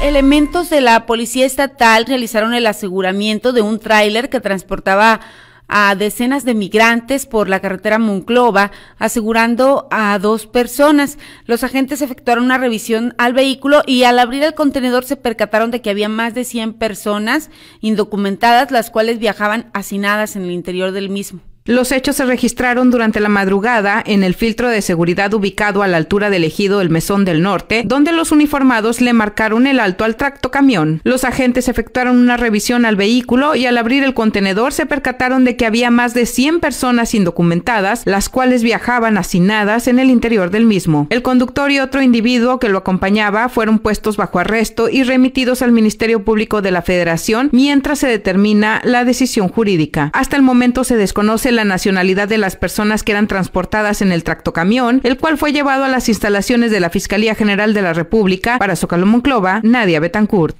Elementos de la Policía Estatal realizaron el aseguramiento de un tráiler que transportaba a decenas de migrantes por la carretera Monclova, asegurando a dos personas. Los agentes efectuaron una revisión al vehículo y al abrir el contenedor se percataron de que había más de 100 personas indocumentadas, las cuales viajaban hacinadas en el interior del mismo. Los hechos se registraron durante la madrugada en el filtro de seguridad ubicado a la altura del ejido El Mesón del Norte, donde los uniformados le marcaron el alto al tracto camión. Los agentes efectuaron una revisión al vehículo y al abrir el contenedor se percataron de que había más de 100 personas indocumentadas, las cuales viajaban hacinadas en el interior del mismo. El conductor y otro individuo que lo acompañaba fueron puestos bajo arresto y remitidos al Ministerio Público de la Federación mientras se determina la decisión jurídica. Hasta el momento se desconoce la nacionalidad de las personas que eran transportadas en el tractocamión, el cual fue llevado a las instalaciones de la Fiscalía General de la República para Zocalo Monclova, Nadia Betancourt.